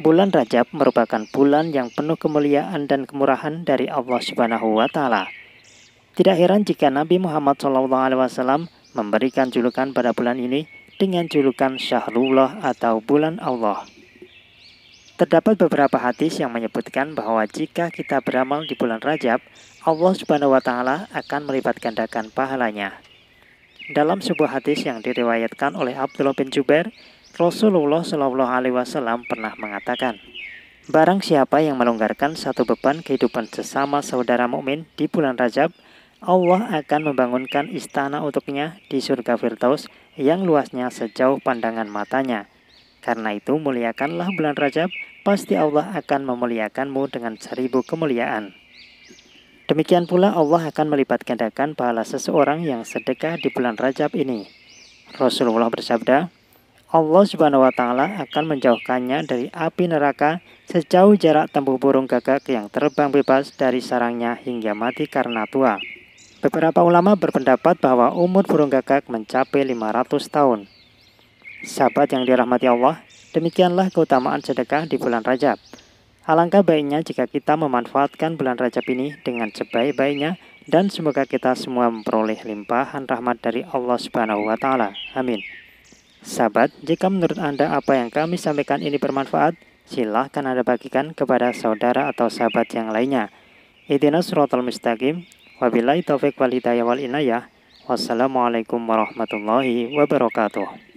Bulan Rajab merupakan bulan yang penuh kemuliaan dan kemurahan dari Allah Subhanahu wa taala. Tidak heran jika Nabi Muhammad SAW memberikan julukan pada bulan ini dengan julukan Syahrullah atau bulan Allah. Terdapat beberapa hadis yang menyebutkan bahwa jika kita beramal di bulan Rajab, Allah Subhanahu wa taala akan melipat gandakan pahalanya. Dalam sebuah hadis yang diriwayatkan oleh Abdullah bin Jubair, Rasulullah Shallallahu Alaihi Wasallam pernah mengatakan, Barang siapa yang melonggarkan satu beban kehidupan sesama saudara mukmin di bulan Rajab, Allah akan membangunkan istana untuknya di surga Firdaus yang luasnya sejauh pandangan matanya. Karena itu muliakanlah bulan Rajab, pasti Allah akan memuliakanmu dengan seribu kemuliaan. Demikian pula Allah akan melipat gandakan pahala seseorang yang sedekah di bulan Rajab ini. Rasulullah bersabda, Allah Subhanahu wa taala akan menjauhkannya dari api neraka sejauh jarak tempuh burung gagak yang terbang bebas dari sarangnya hingga mati karena tua. Beberapa ulama berpendapat bahwa umur burung gagak mencapai 500 tahun. Sahabat yang dirahmati Allah, demikianlah keutamaan sedekah di bulan Rajab. Alangkah baiknya jika kita memanfaatkan bulan Rajab ini dengan sebaik-baiknya dan semoga kita semua memperoleh limpahan rahmat dari Allah Subhanahu wa taala. Amin. Sahabat, jika menurut Anda apa yang kami sampaikan ini bermanfaat, silahkan Anda bagikan kepada saudara atau sahabat yang lainnya. Ihdinash suratul mustaqim. Wabillahi taufiq wal hidayah wal inayah. Wassalamualaikum warahmatullahi wabarakatuh.